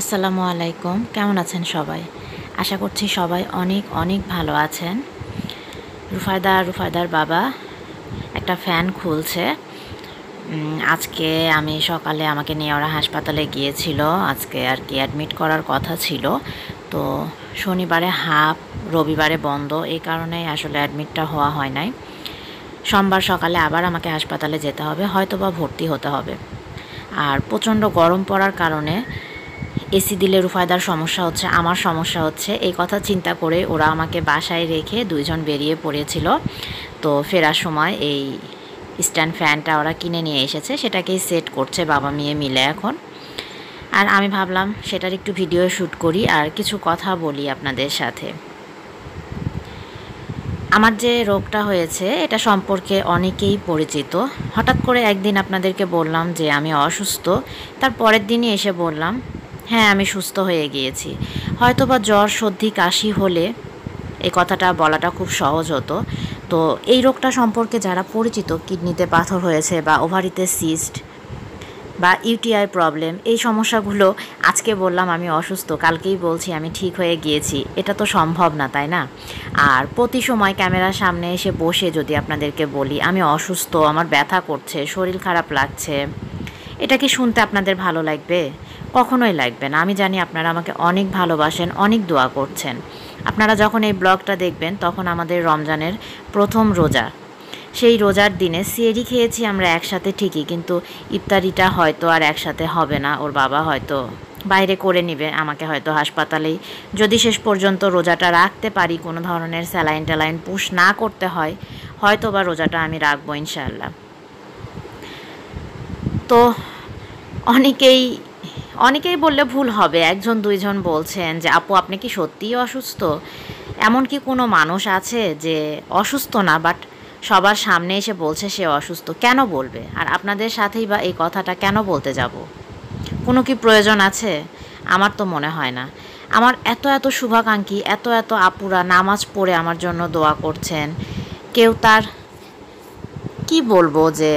আসসালামু আলাইকুম কেমন আছেন সবাই আশা করছি সবাই অনেক অনেক ভালো আছেন রুফায়দা রুফায়দার বাবা একটা ফ্যান খুলছে আজকে আমি সকালে আমাকে নিয়ে ওরা হাসপাতালে গিয়েছিল আজকে আর কি অ্যাডমিট করার কথা ছিল তো শনিবারে হাফ রবিবারে বন্ধ এই কারণেই আসলে অ্যাডমিটটা হওয়া হয় নাই সোমবার সকালে আবার আমাকে হাসপাতালে যেতে হবে হয়তো বা ভর্তি হতে হবে আর প্রচণ্ড গরম পড়ার কারণে এসি দিলে রুফায়দার সমস্যা হচ্ছে আমার সমস্যা হচ্ছে এই কথা চিন্তা করে ওরা আমাকে বাসায় রেখে দুইজন বেরিয়ে পড়েছিল তো ফেরার সময় এই স্ট্যান্ড ফ্যানটা ওরা কিনে নিয়ে এসেছে সেটাকেই সেট করছে বাবা মেয়ে মিলে এখন আর আমি ভাবলাম সেটার একটু ভিডিও শ্যুট করি আর কিছু কথা বলি আপনাদের সাথে আমার যে রোগটা হয়েছে এটা সম্পর্কে অনেকেই পরিচিত হঠাৎ করে একদিন আপনাদেরকে বললাম যে আমি অসুস্থ তার পরের দিনই এসে বললাম হ্যাঁ আমি সুস্থ হয়ে গিয়েছি হয়তো বা জ্বর সর্দি কাশি হলে এই কথাটা বলাটা খুব সহজ হতো তো এই রোগটা সম্পর্কে যারা পরিচিত কিডনিতে পাথর হয়েছে বা ওভারিতে সিস্ট বা ইউটিআই প্রবলেম এই সমস্যাগুলো আজকে বললাম আমি অসুস্থ কালকেই বলছি আমি ঠিক হয়ে গিয়েছি এটা তো সম্ভব না তাই না আর প্রতি সময় ক্যামেরার সামনে এসে বসে যদি আপনাদেরকে বলি আমি অসুস্থ আমার ব্যথা করছে শরীর খারাপ লাগছে এটা কি শুনতে আপনাদের ভালো লাগবে কখনোই লাগবে না আমি জানি আপনারা আমাকে অনেক ভালোবাসেন অনেক দোয়া করছেন আপনারা যখন এই ব্লগটা দেখবেন তখন আমাদের রমজানের প্রথম রোজা সেই রোজার দিনে সিয়েরি খেয়েছি আমরা একসাথে ঠিকই কিন্তু ইফতারিটা হয়তো আর একসাথে হবে না ওর বাবা হয়তো বাইরে করে নিবে আমাকে হয়তো হাসপাতালেই যদি শেষ পর্যন্ত রোজাটা রাখতে পারি কোনো ধরনের স্যালাইন ট্যালাইন পুশ না করতে হয় হয়তো বা রোজাটা আমি রাখবো ইনশাল্লাহ তো অনেকেই অনেকেই বললে ভুল হবে একজন দুইজন বলছেন যে আপু আপনি কি সত্যিই অসুস্থ এমন কি কোনো মানুষ আছে যে অসুস্থ না বাট সবার সামনে এসে বলছে সে অসুস্থ কেন বলবে আর আপনাদের সাথেই বা এই কথাটা কেন বলতে যাব কোনো কি প্রয়োজন আছে আমার তো মনে হয় না আমার এত এত শুভাকাঙ্ক্ষী এত এত আপুরা নামাজ পড়ে আমার জন্য দোয়া করছেন কেউ তার কি বলবো যে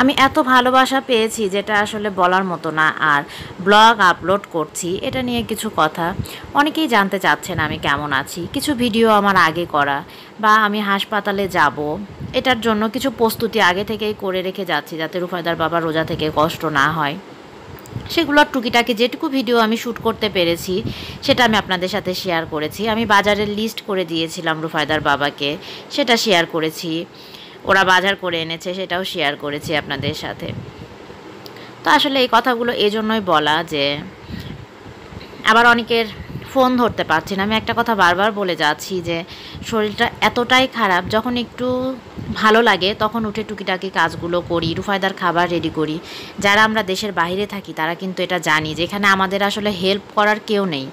আমি এত ভালোবাসা পেয়েছি যেটা আসলে বলার মতো না আর ব্লগ আপলোড করছি এটা নিয়ে কিছু কথা অনেকেই জানতে চাচ্ছেন আমি কেমন আছি কিছু ভিডিও আমার আগে করা বা আমি হাসপাতালে যাব এটার জন্য কিছু প্রস্তুতি আগে থেকেই করে রেখে যাচ্ছি যাতে রুফায়দার বাবা রোজা থেকে কষ্ট না হয় সেগুলোর টুকিটাকি যেটুকু ভিডিও আমি শ্যুট করতে পেরেছি সেটা আমি আপনাদের সাথে শেয়ার করেছি আমি বাজারের লিস্ট করে দিয়েছিলাম রুফায়দার বাবাকে সেটা শেয়ার করেছি ওরা বাজার করে এনেছে সেটাও শেয়ার করেছি আপনাদের সাথে তো আসলে এই কথাগুলো এজন্যই বলা যে আবার অনেকের ফোন ধরতে পারছি না আমি একটা কথা বারবার বলে যাচ্ছি যে শরীরটা এতটাই খারাপ যখন একটু ভালো লাগে তখন উঠে টুকিটাকি কাজগুলো করি রুফায়দার খাবার রেডি করি যারা আমরা দেশের বাইরে থাকি তারা কিন্তু এটা জানি যে এখানে আমাদের আসলে হেল্প করার কেউ নেই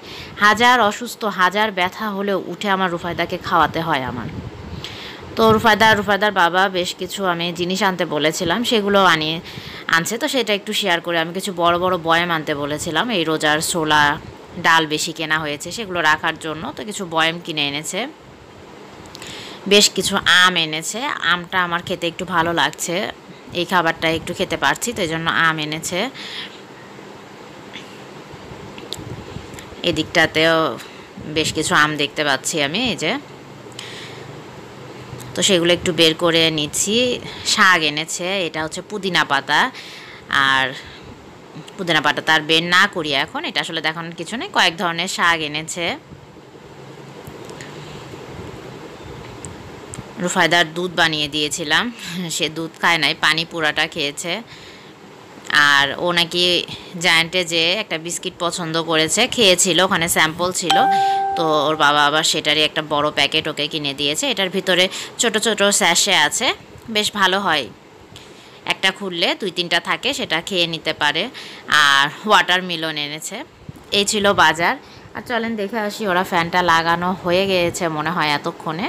হাজার অসুস্থ হাজার ব্যথা হলেও উঠে আমার রুফায়দাকে খাওয়াতে হয় আমার তো রুফাদার রুফাদার বাবা বেশ কিছু আমি জিনিস আনতে বলেছিলাম সেগুলো আনিয়ে আনছে তো সেটা একটু শেয়ার করে আমি কিছু বড় বড় বয়াম আনতে বলেছিলাম এই রোজার ছোলা ডাল বেশি কেনা হয়েছে সেগুলো রাখার জন্য তো কিছু বয়াম কিনে এনেছে বেশ কিছু আম এনেছে আমটা আমার খেতে একটু ভালো লাগছে এই খাবারটা একটু খেতে পারছি তো এই জন্য আম এনেছে এদিকটাতেও বেশ কিছু আম দেখতে পাচ্ছি আমি এই যে তো সেগুলো একটু বের করে নিচ্ছি শাক এনেছে এটা হচ্ছে পুদিনা পাতা আর পুদিনা পাতা তার বের না করি এখন এটা আসলে দেখুন কিছু নেই কয়েক ধরনের শাক এনেছে রুফায়দার দুধ বানিয়ে দিয়েছিলাম সে দুধ খায় নাই পানি পুরাটা খেয়েছে আর ও নাকি জায়ান্টে যে একটা বিস্কিট পছন্দ করেছে খেয়েছিল ওখানে স্যাম্পল ছিল তো ওর বাবা আবার সেটারই একটা বড় প্যাকেট ওকে কিনে দিয়েছে এটার ভিতরে ছোট ছোট স্যাশে আছে বেশ ভালো হয় একটা খুললে দুই তিনটা থাকে সেটা খেয়ে নিতে পারে আর ওয়াটার মিলন এনেছে এই ছিল বাজার আর চলেন দেখে আসি ওরা ফ্যানটা লাগানো হয়ে গিয়েছে মনে হয় এতক্ষণে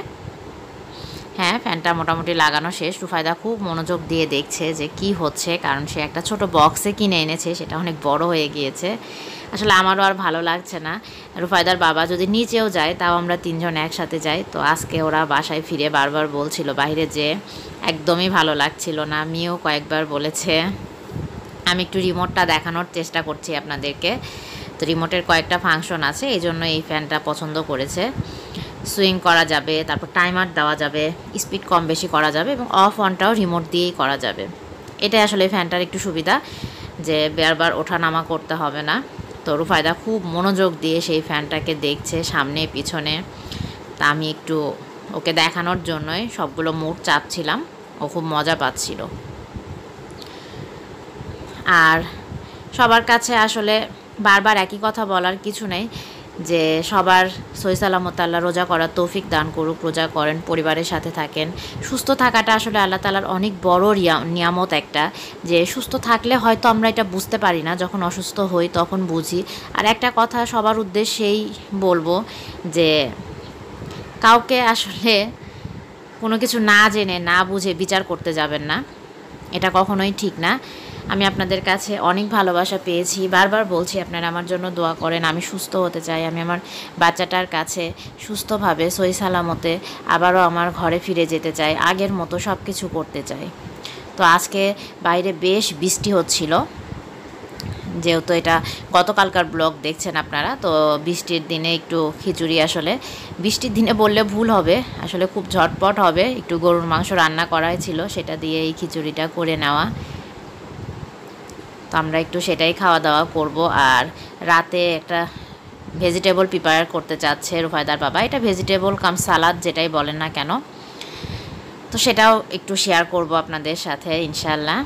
হ্যাঁ ফ্যানটা মোটামুটি লাগানো শেষ রুফায়দা খুব মনোযোগ দিয়ে দেখছে যে কি হচ্ছে কারণ সে একটা ছোট বক্সে কিনে এনেছে সেটা অনেক বড় হয়ে গিয়েছে আসলে আমারও আর ভালো লাগছে না রুফায়দার বাবা যদি নিচেও যায় তাও আমরা তিনজন একসাথে যাই তো আজকে ওরা বাসায় ফিরে বারবার বলছিল বাইরে যে একদমই ভালো লাগছিল না আমিও কয়েকবার বলেছে আমি একটু রিমোটটা দেখানোর চেষ্টা করছি আপনাদেরকে তো রিমোটের কয়েকটা ফাংশন আছে এই জন্য এই ফ্যানটা পছন্দ করেছে সুইং করা যাবে তারপর টাইমার দেওয়া যাবে স্পিড কম বেশি করা যাবে এবং অফ অনটাও রিমোট দিয়েই করা যাবে এটা আসলে ফ্যানটার একটু সুবিধা যে বারবার ওঠা নামা করতে হবে না তো রুফায়দা খুব মনোযোগ দিয়ে সেই ফ্যানটাকে দেখছে সামনে পিছনে তা আমি একটু ওকে দেখানোর জন্যই সবগুলো মুড চাপছিলাম ও খুব মজা পাচ্ছিল আর সবার কাছে আসলে বারবার একই কথা বলার কিছু নেই যে সবার সই সালামত আল্লাহ রোজা করার তৌফিক দান করুক রোজা করেন পরিবারের সাথে থাকেন সুস্থ থাকাটা আসলে আল্লাহ তালার অনেক বড় নিয়ামত একটা যে সুস্থ থাকলে হয়তো আমরা এটা বুঝতে পারি না যখন অসুস্থ হই তখন বুঝি আর একটা কথা সবার উদ্দেশ্যেই বলবো যে কাউকে আসলে কোনো কিছু না জেনে না বুঝে বিচার করতে যাবেন না এটা কখনোই ঠিক না আমি আপনাদের কাছে অনেক ভালোবাসা পেয়েছি বারবার বলছি আপনারা আমার জন্য দোয়া করেন আমি সুস্থ হতে চাই আমি আমার বাচ্চাটার কাছে সুস্থভাবে সই সালামতে আবারও আমার ঘরে ফিরে যেতে চাই আগের মতো সব কিছু করতে চাই তো আজকে বাইরে বেশ বৃষ্টি হচ্ছিল যেহেতু এটা গতকালকার ব্লগ দেখছেন আপনারা তো বৃষ্টির দিনে একটু খিচুড়ি আসলে বৃষ্টির দিনে বললে ভুল হবে আসলে খুব ঝটপট হবে একটু গরুর মাংস রান্না করাই ছিল সেটা দিয়ে এই খিচুড়িটা করে নেওয়া তো আমরা একটু সেটাই খাওয়া দাওয়া করব আর রাতে একটা ভেজিটেবল প্রিপেয়ার করতে চাচ্ছে রুফায়দার বাবা এটা ভেজিটেবল কাম সালাদ যেটাই বলেন না কেন তো সেটাও একটু শেয়ার করব আপনাদের সাথে ইনশাল্লাহ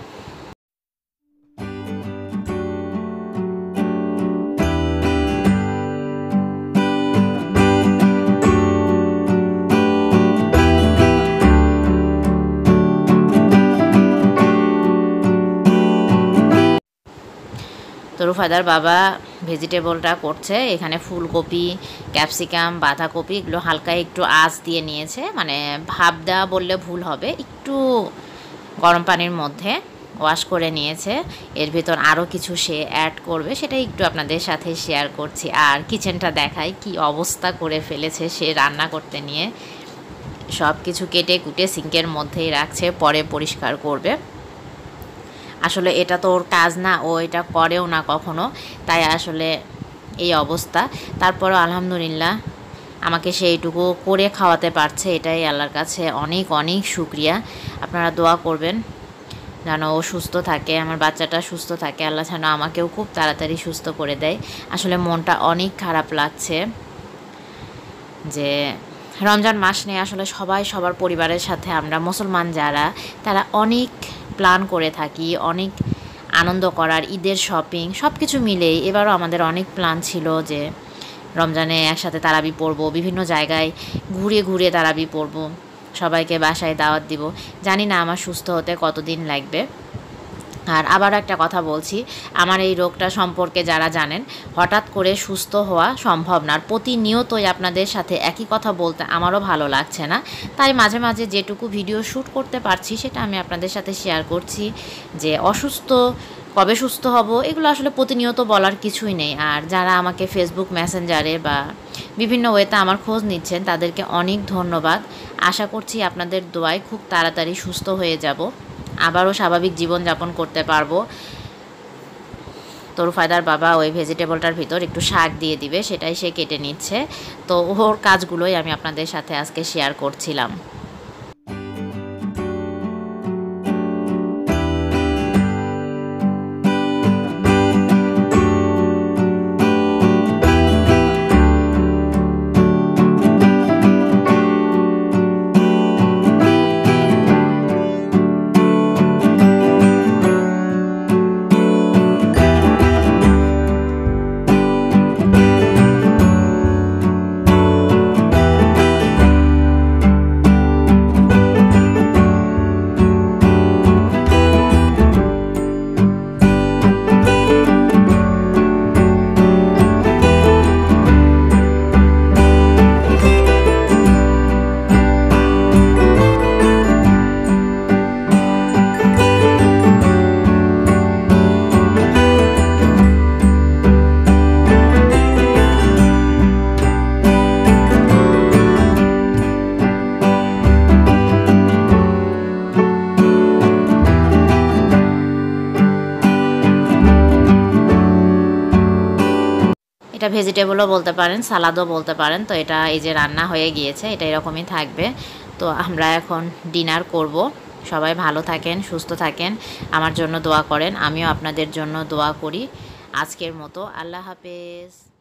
রুফাদার বাবা ভেজিটেবলটা করছে এখানে ফুলকপি ক্যাপসিকাম বাঁধাকপি এগুলো হালকা একটু আঁচ দিয়ে নিয়েছে মানে ভাব দেওয়া বললে ভুল হবে একটু গরম পানির মধ্যে ওয়াশ করে নিয়েছে এর ভিতর আরও কিছু সে অ্যাড করবে সেটা একটু আপনাদের সাথে শেয়ার করছি আর কিচেনটা দেখাই কি অবস্থা করে ফেলেছে সে রান্না করতে নিয়ে সব কিছু কেটে কুটে সিঙ্কের মধ্যেই রাখছে পরে পরিষ্কার করবে আসলে এটা তো ওর কাজ না ও এটা করেও না কখনো তাই আসলে এই অবস্থা তারপরও আলহামদুলিল্লাহ আমাকে সেইটুকু করে খাওয়াতে পারছে এটাই আল্লাহর কাছে অনেক অনেক শুক্রিয়া আপনারা দোয়া করবেন যেন ও সুস্থ থাকে আমার বাচ্চাটা সুস্থ থাকে আল্লাহ যেন আমাকেও খুব তাড়াতাড়ি সুস্থ করে দেয় আসলে মনটা অনেক খারাপ লাগছে যে রমজান মাস নিয়ে আসলে সবাই সবার পরিবারের সাথে আমরা মুসলমান যারা তারা অনেক প্ল্যান করে থাকি অনেক আনন্দ করার ঈদের শপিং সব কিছু মিলেই এবারও আমাদের অনেক প্ল্যান ছিল যে রমজানে একসাথে তারাবি পড়ব বিভিন্ন জায়গায় ঘুরে ঘুরে তারাবি পড়ব সবাইকে বাসায় দাওয়াত দিব জানি না আমার সুস্থ হতে কতদিন লাগবে আর আবারও একটা কথা বলছি আমার এই রোগটা সম্পর্কে যারা জানেন হঠাৎ করে সুস্থ হওয়া সম্ভব না আর প্রতিনিয়তই আপনাদের সাথে একই কথা বলতে আমারও ভালো লাগছে না তাই মাঝে মাঝে যেটুকু ভিডিও শ্যুট করতে পারছি সেটা আমি আপনাদের সাথে শেয়ার করছি যে অসুস্থ কবে সুস্থ হব এগুলো আসলে প্রতিনিয়ত বলার কিছুই নেই আর যারা আমাকে ফেসবুক মেসেঞ্জারে বা বিভিন্ন ওয়েতে আমার খোঁজ নিচ্ছেন তাদেরকে অনেক ধন্যবাদ আশা করছি আপনাদের দোয়ায় খুব তাড়াতাড়ি সুস্থ হয়ে যাব আবারও স্বাভাবিক জীবনযাপন করতে পারবো তোর ফায়দার বাবা ওই ভেজিটেবলটার ভিতর একটু শাক দিয়ে দিবে সেটাই সে কেটে নিচ্ছে তো ওর কাজগুলোই আমি আপনাদের সাথে আজকে শেয়ার করছিলাম এটা ভেজিটেবলও বলতে পারেন সালাদও বলতে পারেন তো এটা এই যে রান্না হয়ে গিয়েছে এটা এরকমই থাকবে তো আমরা এখন ডিনার করব সবাই ভালো থাকেন সুস্থ থাকেন আমার জন্য দোয়া করেন আমিও আপনাদের জন্য দোয়া করি আজকের মতো আল্লাহ হাফেজ